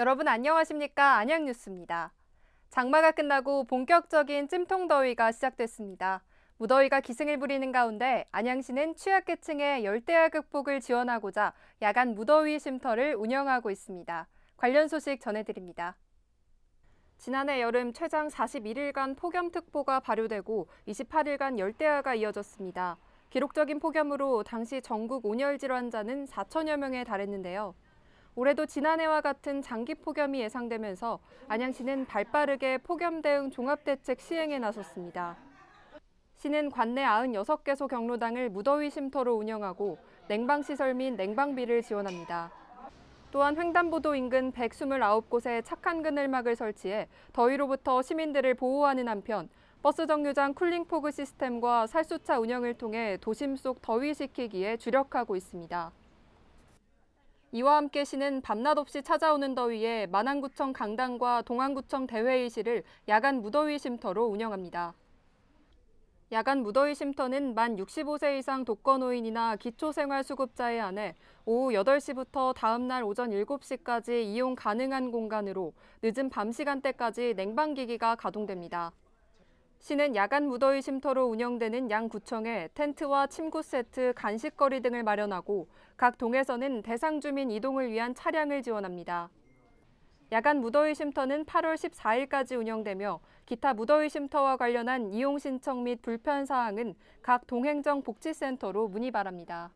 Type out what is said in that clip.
여러분 안녕하십니까? 안양뉴스입니다. 장마가 끝나고 본격적인 찜통더위가 시작됐습니다. 무더위가 기승을 부리는 가운데 안양시는 취약계층의 열대야 극복을 지원하고자 야간 무더위 쉼터를 운영하고 있습니다. 관련 소식 전해드립니다. 지난해 여름 최장 41일간 폭염특보가 발효되고 28일간 열대야가 이어졌습니다. 기록적인 폭염으로 당시 전국 온열 질환자는 4천여 명에 달했는데요. 올해도 지난해와 같은 장기 폭염이 예상되면서 안양시는 발빠르게 폭염 대응 종합대책 시행에 나섰습니다. 시는 관내 96개소 경로당을 무더위 쉼터로 운영하고 냉방시설 및 냉방비를 지원합니다. 또한 횡단보도 인근 129곳에 착한 그늘막을 설치해 더위로부터 시민들을 보호하는 한편 버스 정류장 쿨링포그 시스템과 살수차 운영을 통해 도심 속 더위 식히기에 주력하고 있습니다. 이와 함께 시는 밤낮 없이 찾아오는 더위에 만안구청 강당과 동안구청 대회의실을 야간 무더위 쉼터로 운영합니다. 야간 무더위 쉼터는 만 65세 이상 독거노인이나 기초생활수급자에 한해 오후 8시부터 다음날 오전 7시까지 이용 가능한 공간으로 늦은 밤 시간대까지 냉방기기가 가동됩니다. 시는 야간 무더위 쉼터로 운영되는 양구청에 텐트와 침구 세트, 간식거리 등을 마련하고 각 동에서는 대상 주민 이동을 위한 차량을 지원합니다. 야간 무더위 쉼터는 8월 14일까지 운영되며 기타 무더위 쉼터와 관련한 이용 신청 및 불편 사항은 각 동행정 복지센터로 문의 바랍니다.